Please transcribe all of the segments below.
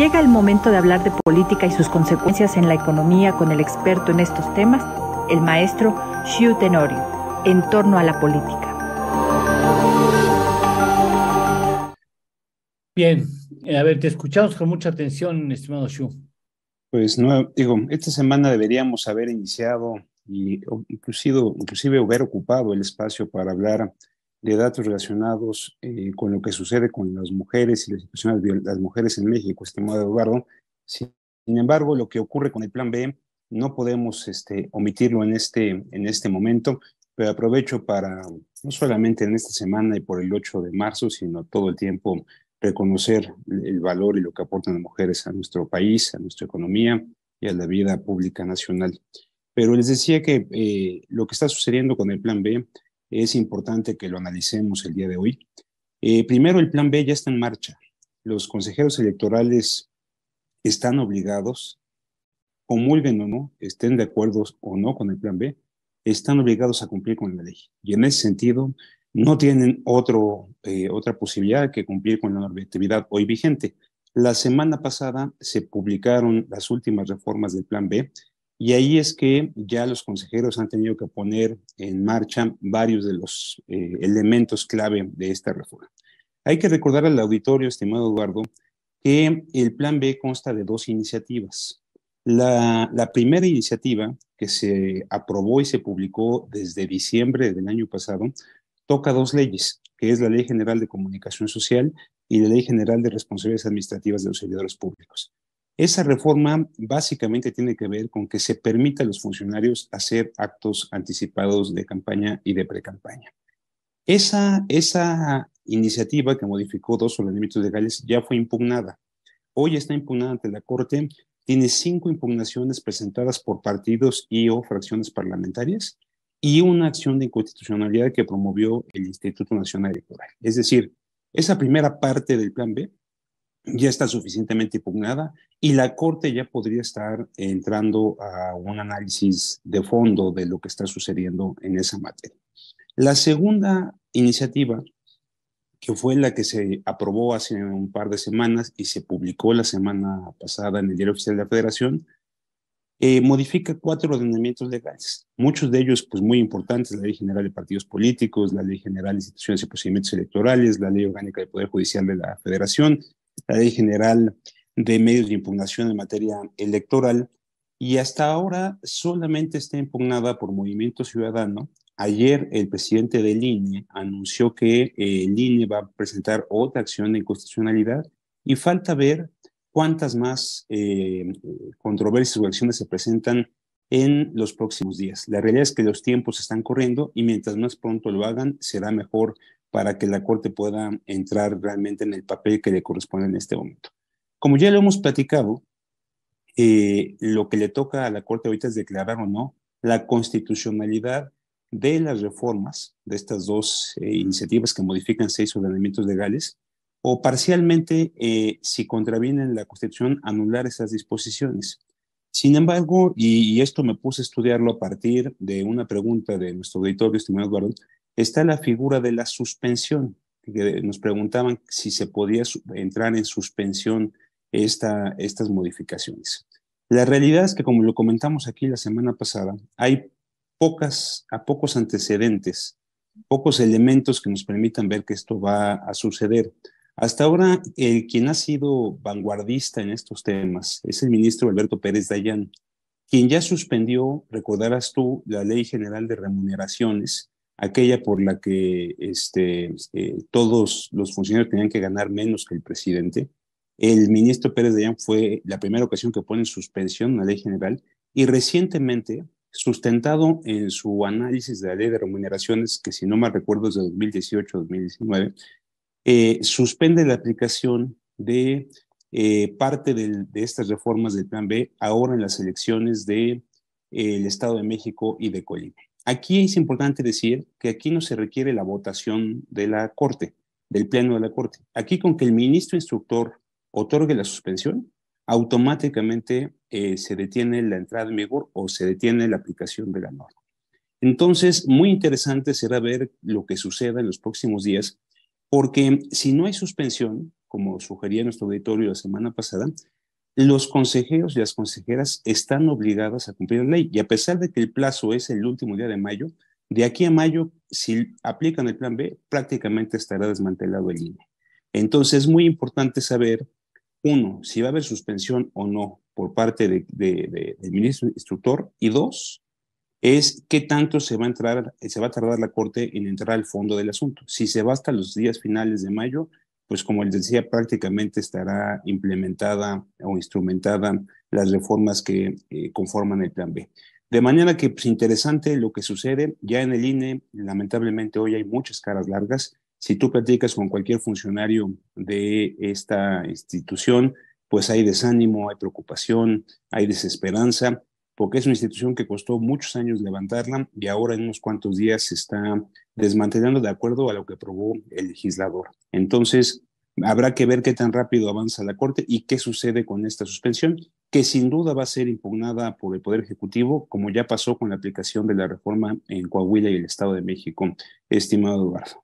llega el momento de hablar de política y sus consecuencias en la economía con el experto en estos temas, el maestro Xu Tenorio, en torno a la política. Bien, eh, a ver, te escuchamos con mucha atención, estimado Xu. Pues no, digo, esta semana deberíamos haber iniciado y inclusive, inclusive haber ocupado el espacio para hablar de datos relacionados eh, con lo que sucede con las mujeres y las situaciones de las mujeres en México, estimado Eduardo. Sin embargo, lo que ocurre con el plan B no podemos este, omitirlo en este, en este momento, pero aprovecho para, no solamente en esta semana y por el 8 de marzo, sino todo el tiempo, reconocer el valor y lo que aportan las mujeres a nuestro país, a nuestra economía y a la vida pública nacional. Pero les decía que eh, lo que está sucediendo con el plan B es importante que lo analicemos el día de hoy. Eh, primero, el plan B ya está en marcha. Los consejeros electorales están obligados, comulguen o no, estén de acuerdo o no con el plan B, están obligados a cumplir con la ley. Y en ese sentido, no tienen otro, eh, otra posibilidad que cumplir con la normatividad hoy vigente. La semana pasada se publicaron las últimas reformas del plan B y ahí es que ya los consejeros han tenido que poner en marcha varios de los eh, elementos clave de esta reforma. Hay que recordar al auditorio, estimado Eduardo, que el Plan B consta de dos iniciativas. La, la primera iniciativa, que se aprobó y se publicó desde diciembre del año pasado, toca dos leyes, que es la Ley General de Comunicación Social y la Ley General de Responsabilidades Administrativas de los Servidores Públicos. Esa reforma básicamente tiene que ver con que se permita a los funcionarios hacer actos anticipados de campaña y de precampaña. Esa, esa iniciativa que modificó dos ordenamientos legales ya fue impugnada. Hoy está impugnada ante la Corte. Tiene cinco impugnaciones presentadas por partidos y o fracciones parlamentarias y una acción de inconstitucionalidad que promovió el Instituto Nacional Electoral. Es decir, esa primera parte del plan B ya está suficientemente impugnada y la Corte ya podría estar entrando a un análisis de fondo de lo que está sucediendo en esa materia. La segunda iniciativa, que fue la que se aprobó hace un par de semanas y se publicó la semana pasada en el Diario Oficial de la Federación, eh, modifica cuatro ordenamientos legales, muchos de ellos pues, muy importantes, la Ley General de Partidos Políticos, la Ley General de Instituciones y Procedimientos Electorales, la Ley Orgánica del Poder Judicial de la Federación la Ley General de Medios de Impugnación en materia electoral, y hasta ahora solamente está impugnada por Movimiento Ciudadano. Ayer el presidente del INE anunció que eh, el INE va a presentar otra acción de inconstitucionalidad y falta ver cuántas más eh, controversias o acciones se presentan en los próximos días. La realidad es que los tiempos están corriendo y mientras más pronto lo hagan, será mejor para que la Corte pueda entrar realmente en el papel que le corresponde en este momento. Como ya lo hemos platicado, eh, lo que le toca a la Corte ahorita es declarar o no la constitucionalidad de las reformas de estas dos eh, iniciativas que modifican seis ordenamientos legales o parcialmente, eh, si contravienen la Constitución, anular esas disposiciones. Sin embargo, y, y, esto me puse a estudiarlo a partir de una pregunta de nuestro auditorio, estimado Eduardo, Está la figura de la suspensión, que nos preguntaban si se podía entrar en suspensión estas modificaciones. La realidad es que, como lo comentamos aquí la semana pasada, hay pocas, a pocos antecedentes, pocos elementos que nos permitan ver que esto va a suceder. Hasta ahora, el quien ha sido vanguardista en estos temas es el ministro Alberto Pérez Dayán, quien ya suspendió, recordarás tú, la Ley General de Remuneraciones, aquella por la que este, eh, todos los funcionarios tenían que ganar menos que el presidente. El ministro Pérez de Allán fue la primera ocasión que pone en suspensión la ley general y recientemente, sustentado en su análisis de la ley de remuneraciones, que si no mal recuerdo es de 2018-2019, eh, suspende la aplicación de eh, parte de estas reformas del Plan B ahora en las elecciones del de, Estado de México y de Colima. Aquí es importante decir que aquí no se requiere la votación de la Corte, del Pleno de la Corte. Aquí con que el ministro instructor otorgue la suspensión, automáticamente eh, se detiene la entrada en vigor o se detiene la aplicación de la norma. Entonces, muy interesante será ver lo que suceda en los próximos días, porque si no hay suspensión, como sugería nuestro auditorio la semana pasada, los consejeros y las consejeras están obligadas a cumplir la ley y a pesar de que el plazo es el último día de mayo, de aquí a mayo, si aplican el plan B, prácticamente estará desmantelado el INE. Entonces es muy importante saber, uno, si va a haber suspensión o no por parte de, del ministro instructor y dos, es qué tanto se va, a entrar, se va a tardar la Corte en entrar al fondo del asunto. Si se va hasta los días finales de mayo, pues como les decía, prácticamente estará implementada o instrumentada las reformas que eh, conforman el plan B. De manera que, pues interesante lo que sucede, ya en el INE, lamentablemente hoy hay muchas caras largas. Si tú platicas con cualquier funcionario de esta institución, pues hay desánimo, hay preocupación, hay desesperanza, porque es una institución que costó muchos años levantarla y ahora en unos cuantos días se está desmantelando de acuerdo a lo que aprobó el legislador. Entonces, habrá que ver qué tan rápido avanza la Corte y qué sucede con esta suspensión, que sin duda va a ser impugnada por el Poder Ejecutivo, como ya pasó con la aplicación de la reforma en Coahuila y el Estado de México, estimado Eduardo.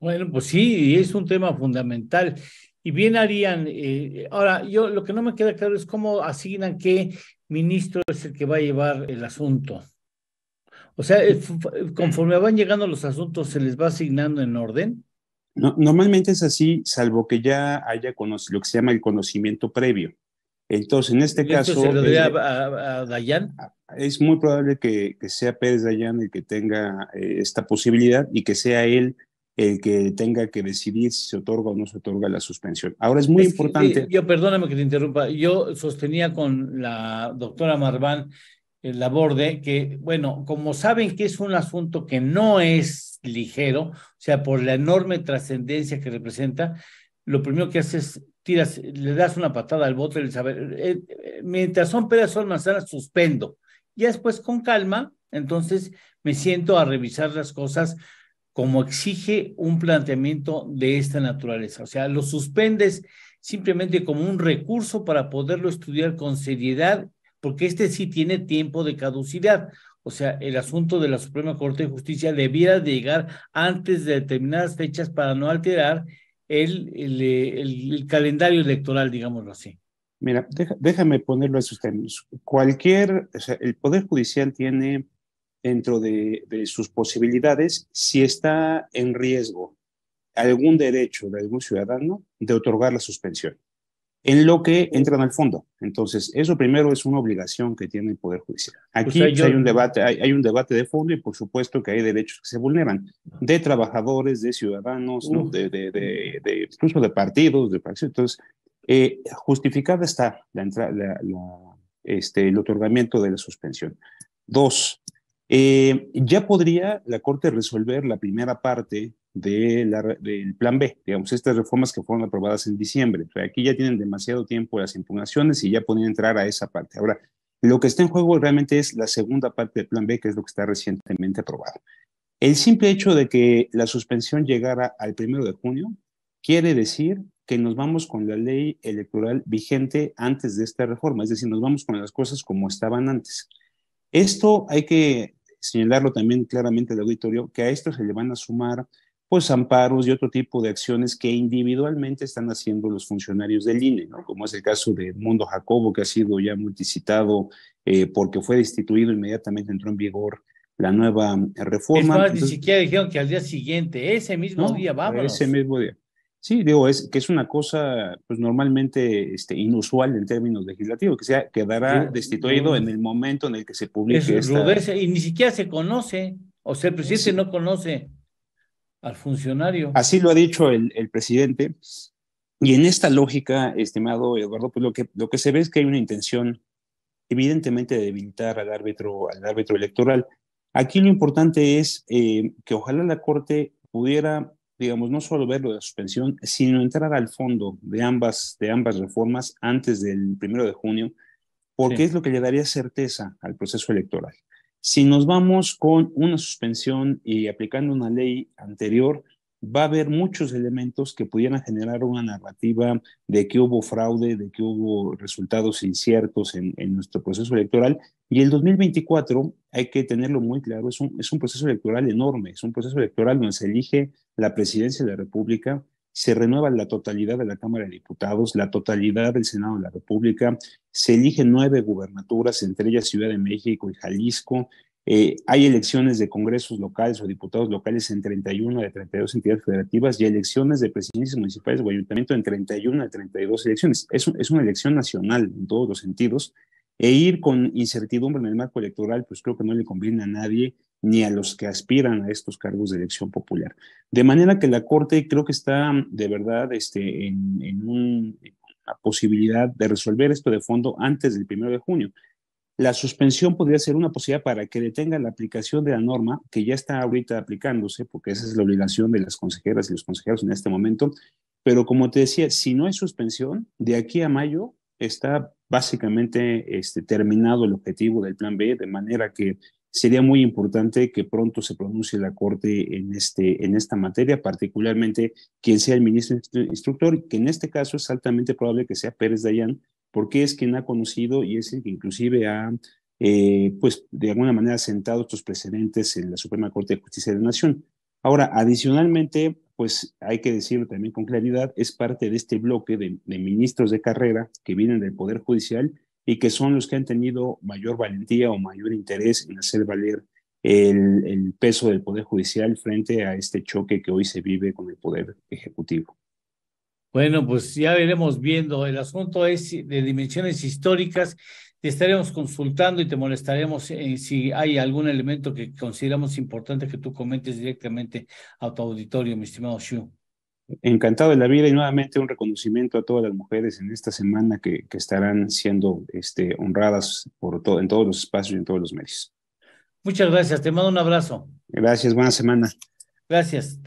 Bueno, pues sí, es un tema fundamental. Y bien harían, eh, ahora yo lo que no me queda claro es cómo asignan qué ministro es el que va a llevar el asunto. O sea, eh, eh, conforme van llegando los asuntos, ¿se les va asignando en orden? normalmente es así, salvo que ya haya lo que se llama el conocimiento previo. Entonces, en este caso. ¿Se lo eh, a, Dayan? Es muy probable que, sea Pérez Dayan el que tenga esta posibilidad y que sea él el que tenga que decidir si se otorga o no se otorga la suspensión. Ahora es muy importante. yo, perdóname que te interrumpa, yo sostenía con la doctora Marván el borde, que, bueno, como saben que es un asunto que no es ligero, o sea, por la enorme trascendencia que representa, lo primero que haces tiras, le das una patada al bote el le eh, eh, mientras son pedazos de manzanas, suspendo. Y después con calma, entonces me siento a revisar las cosas como exige un planteamiento de esta naturaleza. O sea, lo suspendes simplemente como un recurso para poderlo estudiar con seriedad porque este sí tiene tiempo de caducidad. O sea, el asunto de la Suprema Corte de Justicia debiera de llegar antes de determinadas fechas para no alterar el, el, calendario electoral, digámoslo así. Mira, déjame ponerlo en sus términos. Cualquier, o sea, el Poder Judicial tiene dentro de, sus posibilidades si está en riesgo algún derecho de algún ciudadano de otorgar la suspensión en lo que entran al fondo. Entonces, eso primero es una obligación que tiene el Poder Judicial. Aquí pues, hay, un debate, hay, un debate de fondo y por supuesto que hay derechos que se vulneran, ah. de trabajadores, de ciudadanos, de, incluso de partidos, de partidos. Entonces, eh, justificada está la, la, este, el otorgamiento de la suspensión. Dos, eh, ya podría la Corte resolver la primera parte de del plan B, digamos, estas reformas que fueron aprobadas en diciembre. aquí ya tienen demasiado tiempo las impugnaciones y ya pueden entrar a esa parte. Ahora, lo que está en juego realmente es la segunda parte del plan B, que es lo que está recientemente aprobado. El simple hecho de que la suspensión llegara al primero de junio quiere decir que nos vamos con la ley electoral vigente antes de esta reforma, es decir, nos vamos con las cosas como estaban antes. Esto hay que señalarlo también claramente al auditorio, que a esto se le van a sumar pues amparos y otro tipo de acciones que individualmente están haciendo los funcionarios del INE, ¿no? como es el caso de Mundo Jacobo, que ha sido ya multicitado eh, porque fue destituido inmediatamente, entró en vigor la nueva eh, reforma. ni siquiera dijeron que al día siguiente, ese mismo día, vamos Ese mismo día. Sí, digo, es que es una cosa pues normalmente este, inusual en términos legislativos, que sea, quedará destituido en el momento en el que se publique. y ni siquiera se conoce, o sea, el presidente no conoce al funcionario. Así lo ha dicho el, presidente. Y en esta lógica, estimado Eduardo, pues lo que, lo que se ve es que hay una intención evidentemente de debilitar al árbitro, al árbitro electoral. Aquí lo importante es eh, que ojalá la Corte pudiera, digamos, no solo ver lo de la suspensión, sino entrar al fondo de ambas, de ambas reformas antes del primero de junio, porque es lo que le daría certeza al proceso electoral. Si nos vamos con una suspensión y aplicando una ley anterior, va a haber muchos elementos que pudieran generar una narrativa de que hubo fraude, de que hubo resultados inciertos en, nuestro proceso electoral. Y el 2024, hay que tenerlo muy claro, es un, es un proceso electoral enorme, es un proceso electoral donde se elige la presidencia de la República, se renueva la totalidad de la Cámara de Diputados, la totalidad del Senado de la República, se eligen nueve gubernaturas, entre ellas Ciudad de México y Jalisco, eh, hay elecciones de congresos locales o diputados locales en 31 de 32 entidades federativas y elecciones de presidencias municipales o ayuntamientos en 31 de 32 elecciones. Es, es una elección nacional en todos los sentidos. E ir con incertidumbre en el marco electoral, pues creo que no le conviene a nadie ni a los que aspiran a estos cargos de elección popular. De manera que la Corte creo que está mm, de verdad este, en, en una posibilidad de resolver esto de fondo antes del primero de junio. La suspensión podría ser una posibilidad para que detenga la aplicación de la norma que ya está ahorita aplicándose, porque esa es la obligación de las consejeras y los consejeros en este momento. Pero como te decía, si no hay suspensión, de aquí a mayo está básicamente este, terminado el objetivo del plan B, de manera que sería muy importante que pronto se pronuncie la Corte en, este, en esta materia, particularmente quien sea el ministro instructor, que en este caso es altamente probable que sea Pérez Dayán, porque es quien ha conocido y es el que inclusive ha, eh, pues, de alguna manera sentado estos precedentes en la Suprema Corte de Justicia de la Nación. Ahora, adicionalmente, pues hay que decirlo también con claridad, es parte de este bloque de, de ministros de carrera que vienen del Poder Judicial y que son los que han tenido mayor valentía o mayor interés en hacer valer el, peso del Poder Judicial frente a este choque que hoy se vive con el Poder Ejecutivo. Bueno, pues ya veremos viendo. El asunto es de dimensiones históricas. Te estaremos consultando y te molestaremos eh, si hay algún elemento que consideramos importante que tú comentes directamente a tu auditorio, mi estimado Xu. Encantado de la vida y nuevamente un reconocimiento a todas las mujeres en esta semana que, estarán siendo este, honradas por todo, en todos los espacios y en todos los medios. Muchas gracias, te mando un abrazo. Gracias, buena semana. Gracias.